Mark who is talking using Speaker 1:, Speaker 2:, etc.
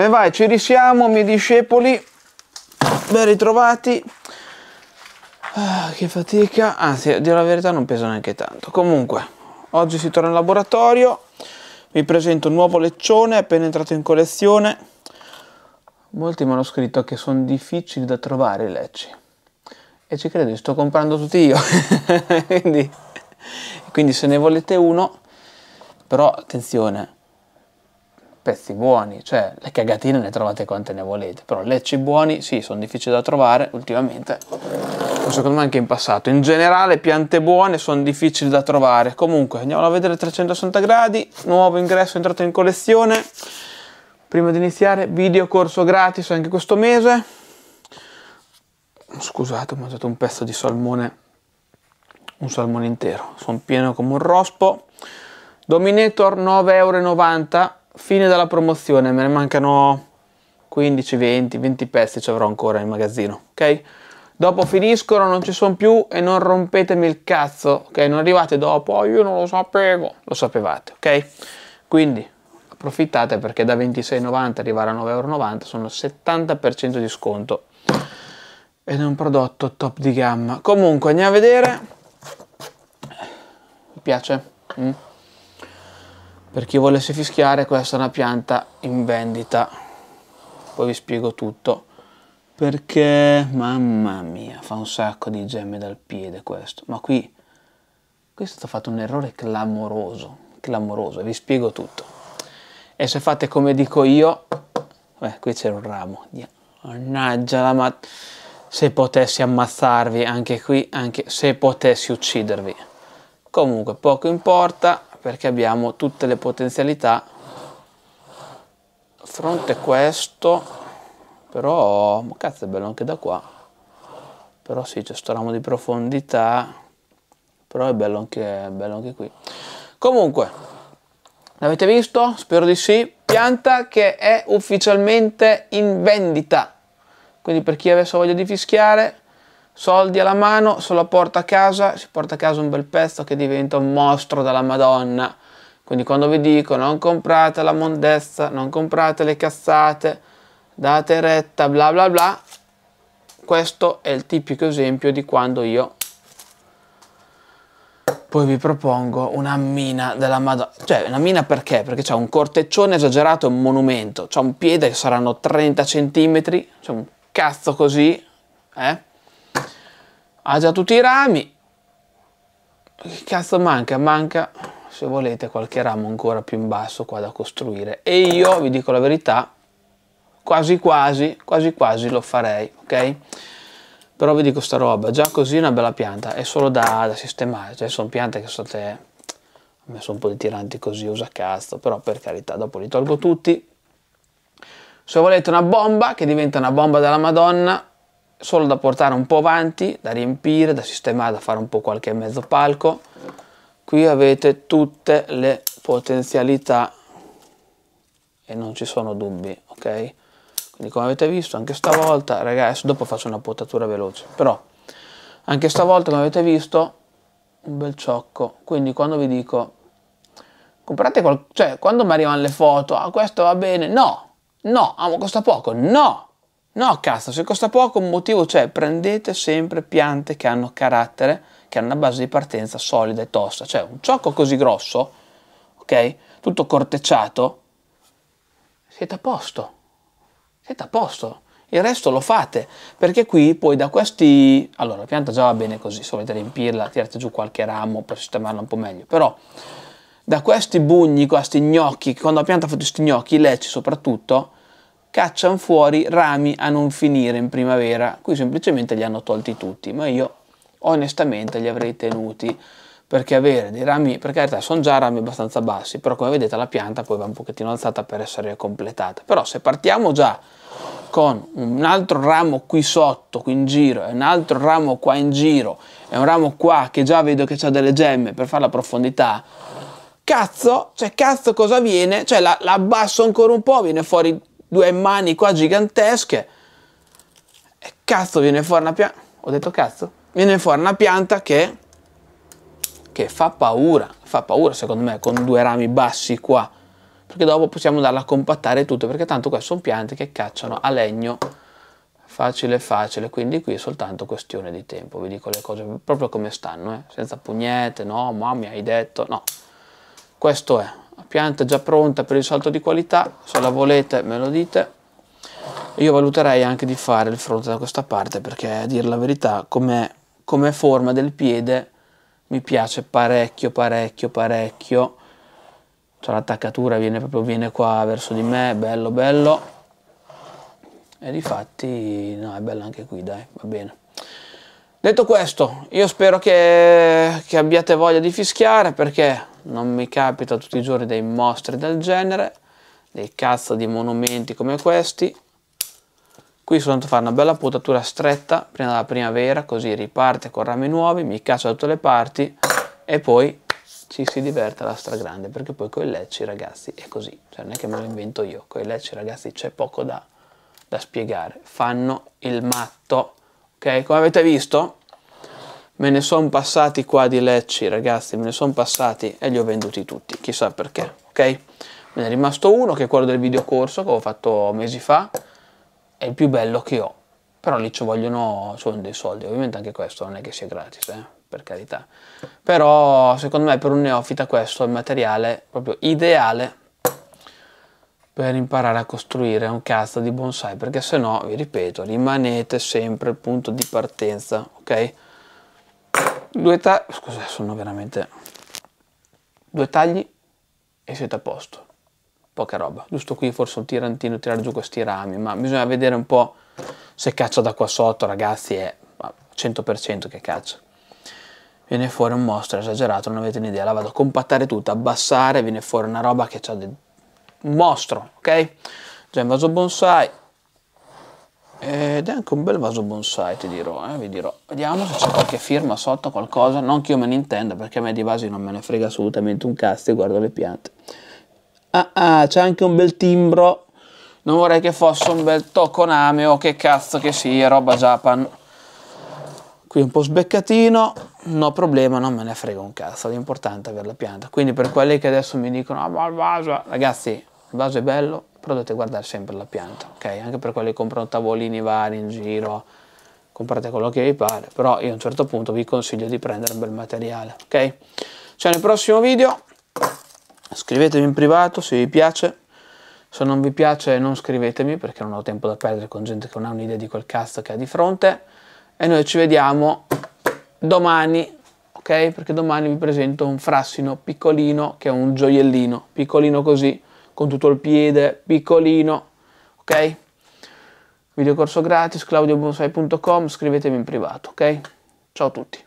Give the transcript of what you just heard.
Speaker 1: E vai, ci risiamo, miei discepoli. Ben ritrovati. Ah, che fatica. Anzi, a dire la verità non pesa neanche tanto. Comunque, oggi si torna in laboratorio. Vi presento un nuovo leccione appena entrato in collezione. Molti mi hanno scritto che sono difficili da trovare i lecci. E ci credo, li sto comprando tutti io. quindi, quindi se ne volete uno, però attenzione, pezzi buoni, cioè le cagatine ne trovate quante ne volete, però lecci buoni sì, sono difficili da trovare ultimamente, secondo me anche in passato. In generale piante buone sono difficili da trovare, comunque andiamo a vedere 360 gradi, nuovo ingresso entrato in collezione, prima di iniziare video corso gratis anche questo mese, scusate ho mangiato un pezzo di salmone, un salmone intero, sono pieno come un rospo, Dominator 9,90 euro fine della promozione, me ne mancano 15, 20, 20 pezzi ci avrò ancora in magazzino, ok? Dopo finiscono, non ci sono più e non rompetemi il cazzo, ok? Non arrivate dopo, oh, io non lo sapevo, lo sapevate, ok? Quindi approfittate perché da 26,90 arrivare a 9,90 euro sono 70% di sconto ed è un prodotto top di gamma. Comunque andiamo a vedere, mi piace? Mm? Per chi volesse fischiare questa è una pianta in vendita, poi vi spiego tutto. Perché, mamma mia, fa un sacco di gemme dal piede questo. Ma qui, qui è stato fatto un errore clamoroso, clamoroso, vi spiego tutto. E se fate come dico io, beh, qui c'era un ramo, mannaggia la mat... Se potessi ammazzarvi anche qui, anche se potessi uccidervi. Comunque, poco importa, perché abbiamo tutte le potenzialità fronte questo però ma cazzo è bello anche da qua però sì c'è sto ramo di profondità però è bello anche, è bello anche qui comunque l'avete visto? spero di sì pianta che è ufficialmente in vendita quindi per chi avesse voglia di fischiare soldi alla mano, se lo porta a casa, si porta a casa un bel pezzo che diventa un mostro della Madonna. Quindi quando vi dico non comprate la mondezza, non comprate le cazzate, date retta, bla bla bla, questo è il tipico esempio di quando io poi vi propongo una mina della Madonna. Cioè, una mina perché? Perché c'è un corteccione esagerato, è un monumento. C'è un piede che saranno 30 cm, c'è un cazzo così, eh? ha già tutti i rami che cazzo manca? manca se volete qualche ramo ancora più in basso qua da costruire e io vi dico la verità quasi quasi quasi quasi lo farei ok però vi dico sta roba già così è una bella pianta è solo da, da sistemare cioè sono piante che state ho messo un po' di tiranti così usa cazzo però per carità dopo li tolgo tutti se volete una bomba che diventa una bomba della madonna solo da portare un po' avanti, da riempire, da sistemare, da fare un po' qualche mezzo palco. Qui avete tutte le potenzialità e non ci sono dubbi, ok? Quindi come avete visto anche stavolta, ragazzi, dopo faccio una potatura veloce, però anche stavolta come avete visto un bel ciocco, quindi quando vi dico comprate qualcosa, cioè quando mi arrivano le foto, ah questo va bene, no, no, ah costa poco, no, No, cazzo, se costa poco un motivo c'è, cioè, prendete sempre piante che hanno carattere, che hanno una base di partenza solida e tosta. Cioè un ciocco così grosso, ok? Tutto cortecciato, siete a posto. Siete a posto. Il resto lo fate, perché qui poi da questi... Allora, la pianta già va bene così, se volete riempirla, tirate giù qualche ramo per sistemarla un po' meglio, però da questi bugni, questi gnocchi, quando la pianta fa questi gnocchi, i lecci soprattutto, cacciano fuori rami a non finire in primavera. Qui semplicemente li hanno tolti tutti, ma io onestamente li avrei tenuti perché avere dei rami, per carità sono già rami abbastanza bassi, però come vedete la pianta poi va un pochettino alzata per essere completata. Però se partiamo già con un altro ramo qui sotto, qui in giro, e un altro ramo qua in giro, e un ramo qua che già vedo che c'ha delle gemme per fare la profondità, cazzo, cioè cazzo cosa viene? Cioè la, la, ancora un po', viene fuori due mani qua gigantesche. E cazzo viene fuori una pianta. Ho detto cazzo? Viene fuori una pianta che, che fa paura. Fa paura secondo me con due rami bassi qua. Perché dopo possiamo andarla a compattare tutto. Perché tanto qua sono piante che cacciano a legno facile facile quindi qui è soltanto questione di tempo vi dico le cose proprio come stanno eh? senza pugnette no ma mi hai detto no questo è pianta già pronta per il salto di qualità, se la volete me lo dite. Io valuterei anche di fare il fronte da questa parte perché a dire la verità come, come forma del piede mi piace parecchio parecchio parecchio. Cioè l'attaccatura viene proprio viene qua verso di me, bello bello. E difatti no, è bello anche qui, dai, va bene. Detto questo, io spero che, che, abbiate voglia di fischiare perché non mi capita tutti i giorni dei mostri del genere, dei cazzo di monumenti come questi. Qui sono andato a fare una bella potatura stretta prima della primavera, così riparte con rami nuovi, mi caccio da tutte le parti e poi ci si diverte alla stragrande, perché poi con i lecci ragazzi è così, cioè non è che me lo invento io, con i lecci ragazzi c'è poco da, da spiegare, fanno il matto ok? Come avete visto, me ne sono passati qua di lecci, ragazzi, me ne sono passati e li ho venduti tutti, chissà perché, ok? Me ne è rimasto uno, che è quello del videocorso che ho fatto mesi fa, è il più bello che ho, però lì ci vogliono, ci vogliono dei soldi, ovviamente anche questo non è che sia gratis, eh? per carità. Però secondo me per un neofita questo è il materiale proprio ideale per imparare a costruire un cazzo di bonsai perché se no vi ripeto rimanete sempre il punto di partenza ok due tagli scusa sono veramente due tagli e siete a posto poca roba giusto qui forse un tirantino tirare giù questi rami ma bisogna vedere un po' se caccia da qua sotto ragazzi è 100% che caccia viene fuori un mostro esagerato non avete un'idea la vado a compattare tutta abbassare viene fuori una roba che ha dentro un mostro, ok? C'è un vaso bonsai. Ed è anche un bel vaso bonsai, ti dirò, eh, vi dirò. Vediamo se c'è qualche firma sotto, qualcosa. Non che io me ne intenda, perché a me di vasi non me ne frega assolutamente un cazzo, e guardo le piante. Ah ah, c'è anche un bel timbro. Non vorrei che fosse un bel Tokoname o che cazzo che sia, roba Japan qui un po' sbeccatino, no problema, non me ne frega un cazzo, l'importante è avere la pianta. Quindi per quelli che adesso mi dicono, ah, ma il vaso, ragazzi, il vaso è bello, però dovete guardare sempre la pianta, ok? Anche per quelli che comprano tavolini vari in giro, comprate quello che vi pare, però io a un certo punto vi consiglio di prendere un bel materiale, ok? Ci cioè, nel prossimo video, scrivetemi in privato se vi piace, se non vi piace non scrivetemi perché non ho tempo da perdere con gente che non ha un'idea di quel cazzo che ha di fronte, e noi ci vediamo domani, ok? Perché domani vi presento un frassino piccolino che è un gioiellino, piccolino così, con tutto il piede, piccolino, ok? Videocorso gratis, claudiobonsai.com, scrivetemi in privato, ok? Ciao a tutti.